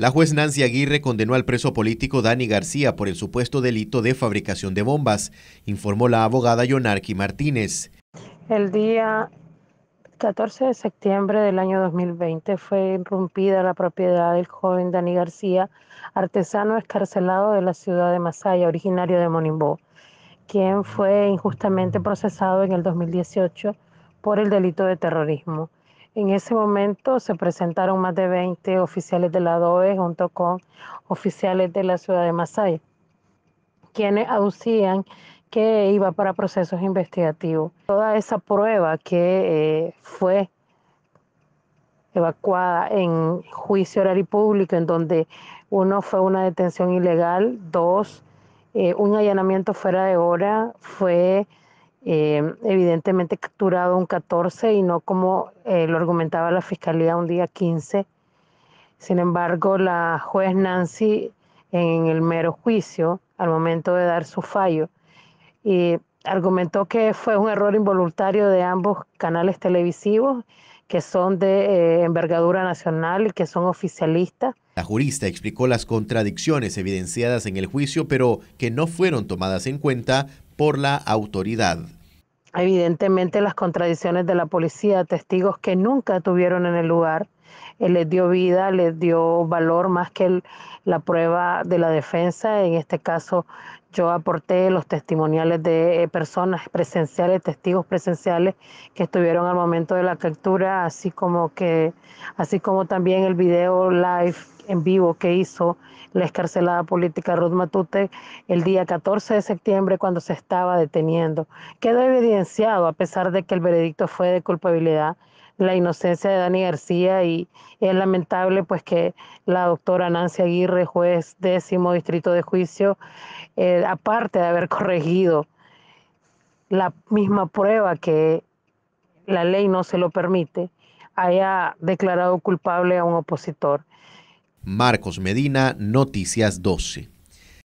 La juez Nancy Aguirre condenó al preso político Dani García por el supuesto delito de fabricación de bombas, informó la abogada Yonarki Martínez. El día 14 de septiembre del año 2020 fue irrumpida la propiedad del joven Dani García, artesano escarcelado de la ciudad de Masaya, originario de Monimbó, quien fue injustamente procesado en el 2018 por el delito de terrorismo. En ese momento se presentaron más de 20 oficiales de la DOE junto con oficiales de la ciudad de Masaya, quienes aducían que iba para procesos investigativos. Toda esa prueba que eh, fue evacuada en juicio horario y público, en donde uno fue una detención ilegal, dos, eh, un allanamiento fuera de hora, fue Em, evidentemente capturado un 14 y no como eh, lo argumentaba la fiscalía un día 15. Sin embargo, la juez Nancy en el mero juicio, al momento de dar su fallo, eh, argumentó que fue un error involuntario de ambos canales televisivos que son de eh, envergadura nacional y que son oficialistas. La jurista explicó las contradicciones evidenciadas en el juicio, pero que no fueron tomadas en cuenta por la autoridad. Evidentemente las contradicciones de la policía, testigos que nunca tuvieron en el lugar, eh, les dio vida, les dio valor más que la prueba de la defensa. En este caso, yo aporté los testimoniales de eh, personas presenciales, testigos presenciales que estuvieron al momento de la captura, así como que, así como también el video live en vivo que hizo la escarcelada política Ruth Matute el día 14 de septiembre cuando se estaba deteniendo. Quedó evidenciado, a pesar de que el veredicto fue de culpabilidad, la inocencia de Dani García y es lamentable pues que la doctora Nancy Aguirre, juez décimo distrito de juicio, eh, aparte de haber corregido la misma prueba que la ley no se lo permite, haya declarado culpable a un opositor. Marcos Medina, Noticias 12.